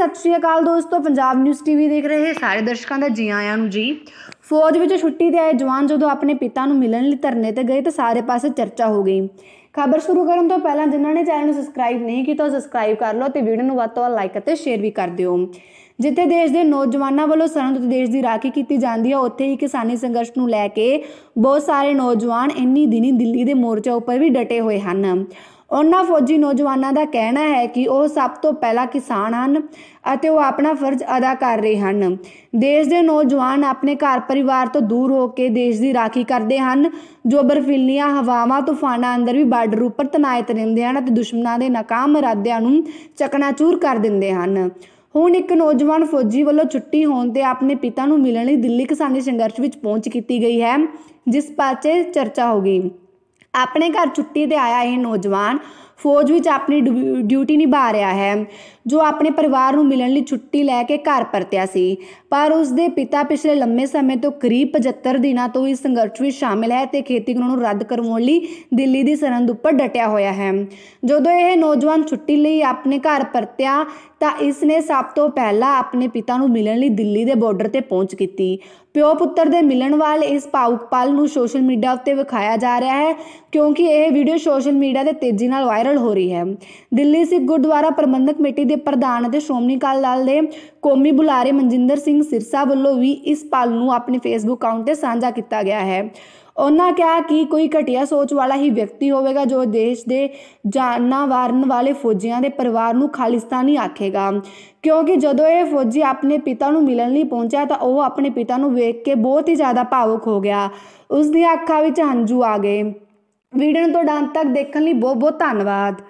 ਸਤਿ ਸ਼੍ਰੀ ਅਕਾਲ ਦੋਸਤੋ Punjab news TV ਦੇਖ ਰਹੇ ਸਾਰੇ ਦਰਸ਼ਕਾਂ ਦਾ ਜੀ ਆਇਆਂ ਨੂੰ ਜੀ ਫੌਜ ਵਿੱਚ ਛੁੱਟੀ ਤੇ ਆਏ ਜਵਾਨ ਜਦੋਂ ਆਪਣੇ ਪਿਤਾ ਨੂੰ ਮਿਲਣ ਲਈ ਧਰਨੇ ਤੇ ਗਏ ਤਾਂ ਸਾਰੇ ਪਾਸੇ ਚਰਚਾ ਹੋ ਗਈ ਖਬਰ ਸ਼ੁਰੂ ਕਰਨ ਤੋਂ ਪਹਿਲਾਂ ਜਿਨ੍ਹਾਂ ਨੇ ਚੈਨਲ ਨੂੰ ਸਬਸਕ੍ਰਾਈਬ ਨਹੀਂ ਕੀਤਾ ਉਹ ਸਬਸਕ੍ਰਾਈਬ ਕਰ ਲਓ ਤੇ ਵੀਡੀਓ ਨੂੰ ਵੱਧ ਤੋਂ ਵੱਧ ਲਾਈਕ ਅਤੇ ਸ਼ੇਅਰ ਵੀ ਕਰ ਦਿਓ ਜਿੱਥੇ ਦੇਸ਼ ਦੇ ਨੌਜਵਾਨਾਂ ਵੱਲੋਂ ਸਰਹੰਦ ਦੇਸ਼ ਦੀ ਰਾਖੀ ਕੀਤੀ ਜਾਂਦੀ ਹੈ ਉੱਥੇ ਹੀ ਕਿਸਾਨੀ ਸੰਘਰਸ਼ ਨੂੰ ਲੈ ਕੇ ਬਹੁਤ ਸਾਰੇ ਨੌਜਵਾਨ ਇੰਨੀ ਦਿਨੀ ਦਿੱਲੀ ਦੇ ਮੋਰਚਾ ਉੱਪਰ ਵੀ ਡਟੇ ਹੋਏ ਹਨ ਉਹਨਾਂ ਫੌਜੀ ਨੌਜਵਾਨਾਂ ਦਾ ਕਹਿਣਾ ਹੈ ਕਿ ਉਹ ਸਭ ਤੋਂ ਪਹਿਲਾਂ ਕਿਸਾਨ ਹਨ ਅਤੇ ਉਹ ਆਪਣਾ ਫਰਜ਼ ਅਦਾ ਕਰ ਰਹੇ ਹਨ ਦੇਸ਼ ਦੇ ਨੌਜਵਾਨ ਆਪਣੇ ਘਰ ਪਰਿਵਾਰ ਤੋਂ ਦੂਰ ਹੋ ਕੇ ਦੇਸ਼ ਦੀ ਰਾਖੀ ਕਰਦੇ ਹਨ ਜੋ ਬਰਫੀਲੀਆਂ ਹਵਾਵਾਂ ਤੂਫਾਨਾਂ ਅੰਦਰ ਵੀ ਬਾਰਡਰ ਉੱਪਰ ਤਨਾਇਤ ਰਹਿੰਦੇ ਹਨ ਅਤੇ ਦੁਸ਼ਮਣਾਂ ਦੇ ਨਾਕਾਮ ਇਰਾਦਿਆਂ ਨੂੰ ਚਕਨਾਚੂਰ ਕਰ ਦਿੰਦੇ ਹਨ ਹੁਣ ਇੱਕ ਨੌਜਵਾਨ ਫੌਜੀ ਵੱਲੋਂ ਛੁੱਟੀ ਹੋਣ ਤੇ ਆਪਣੇ ਪਿਤਾ ਨੂੰ ਮਿਲਣ ਲਈ ਦਿੱਲੀ ਕਿਸਾਨੀ ਸੰਘਰਸ਼ ਵਿੱਚ ਪਹੁੰਚ ਕੀਤੀ ਗਈ ਹੈ ਜਿਸ ਪਾਚੇ ਚਰਚਾ ਹੋ ਗਈ ਆਪਣੇ ਘਰ ਛੁੱਟੀ ਤੇ ਆਇਆ ਇਹ ਨੌਜਵਾਨ ਫੌਜ ਵਿੱਚ ਆਪਣੀ ਡਿਊਟੀ ਨਿਭਾ ਰਿਹਾ ਹੈ ਜੋ ਆਪਣੇ ਪਰਿਵਾਰ ਨੂੰ ਮਿਲਣ ਲਈ ਛੁੱਟੀ ਲੈ ਕੇ ਘਰ ਪਰਤਿਆ ਸੀ ਪਰ ਉਸ ਦੇ ਪਿਤਾ ਪਿਛਲੇ ਲੰਮੇ ਸਮੇਂ ਤੋਂ ਕਰੀਬ 75 ਦਿਨਾਂ ਤੋਂ ਇਸ ਸੰਘਰਸ਼ ਵਿੱਚ ਸ਼ਾਮਿਲ ਹੈ ਤੇ ਖੇਤੀ ਕਾਨੂੰਨ ਨੂੰ ਰੱਦ ਕਰਵਾਉਣ ਲਈ ਦਿੱਲੀ ਦੀ ਸਰਹੰਦ ਉੱਪਰ ਡਟਿਆ ਹੋਇਆ ਹੈ ਜਦੋਂ ਇਹ ਨੌਜਵਾਨ ਛੁੱਟੀ ਲਈ ਆਪਣੇ ਘਰ ਪਰਤਿਆ ਤਾਂ ਇਸ ਨੇ ਸਭ ਤੋਂ ਪਹਿਲਾਂ ਆਪਣੇ ਪਿਤਾ ਨੂੰ ਮਿਲਣ ਲਈ ਦਿੱਲੀ ਦੇ ਬਾਰਡਰ ਤੇ ਪਹੁੰਚ ਕੀਤੀ ਪਿਓ ਪੁੱਤਰ ਦੇ ਮਿਲਣ ਵਾਲ ਇਸ ਭਾਵੁਕ ਪਲ ਨੂੰ ਸੋਸ਼ਲ ਮੀਡੀਆ ਉੱਤੇ ਵਿਖਾਇਆ ਜਾ ਰਿਹਾ ਹੈ ਕਿਉਂਕਿ ਇਹ ਵੀਡੀਓ ਸੋਸ਼ਲ ਮੀਡੀਆ ਤੇ ਤੇਜ਼ੀ ਨਾਲ ਵਾਇਰਲ ਵਾਇਰਲ ਹੋ ਰਹੀ ਹੈ ਦਿੱਲੀ ਸਿੱਖ ਗੁਰਦੁਆਰਾ ਪ੍ਰਬੰਧਕ ਕਮੇਟੀ ਦੇ ਪ੍ਰਧਾਨ ਅਤੇ ਸ਼੍ਰੋਮਣੀ ਅਕਾਲੀ ਦਲ ਦੇ ਕੌਮੀ ਬੁਲਾਰੇ ਮਨਜਿੰਦਰ ਸਿੰਘ ਸਿਰਸਾ ਵੱਲੋਂ ਵੀ ਇਸ ਪਲ ਨੂੰ ਆਪਣੇ ਫੇਸਬੁੱਕ ਅਕਾਊਂਟ ਤੇ ਸਾਂਝਾ ਕੀਤਾ ਗਿਆ ਹੈ ਉਹਨਾਂ ਕਿਹਾ ਕਿ ਕੋਈ ਘਟਿਆ ਸੋਚ ਵਾਲਾ ਹੀ ਵਿਅਕਤੀ ਹੋਵੇਗਾ ਜੋ ਦੇਸ਼ ਦੇ ਜਾਨਾਂ ਵਾਰਨ ਵਾਲੇ ਫੌਜੀਆਂ ਦੇ ਪਰਿਵਾਰ ਨੂੰ ਖਾਲਿਸਤਾਨੀ ਆਖੇਗਾ ਕਿਉਂਕਿ ਜਦੋਂ ਇਹ ਫੌਜੀ ਆਪਣੇ ਪਿਤਾ ਨੂੰ ਮਿਲਣ ਲਈ ਪਹੁੰਚਿਆ ਤਾਂ ਉਹ ਆਪਣੇ ਪਿਤਾ ਨੂੰ ਵੇਖ ਕੇ ਬਹੁਤ ਹੀ ਜ਼ਿਆਦਾ ਭਾਵੁਕ ਹੋ ਗਿਆ ਉਸ ਦੀਆਂ ਅੱਖਾਂ ਵਿੱਚ ਹੰਝੂ ਆ ਗਏ ਵੀਡੀਓ ਨੂੰ ਤੁਹਾਡਾ ਅੰਤ ਤੱਕ ਦੇਖਣ ਲਈ ਬਹੁਤ ਬਹੁਤ ਧੰਨਵਾਦ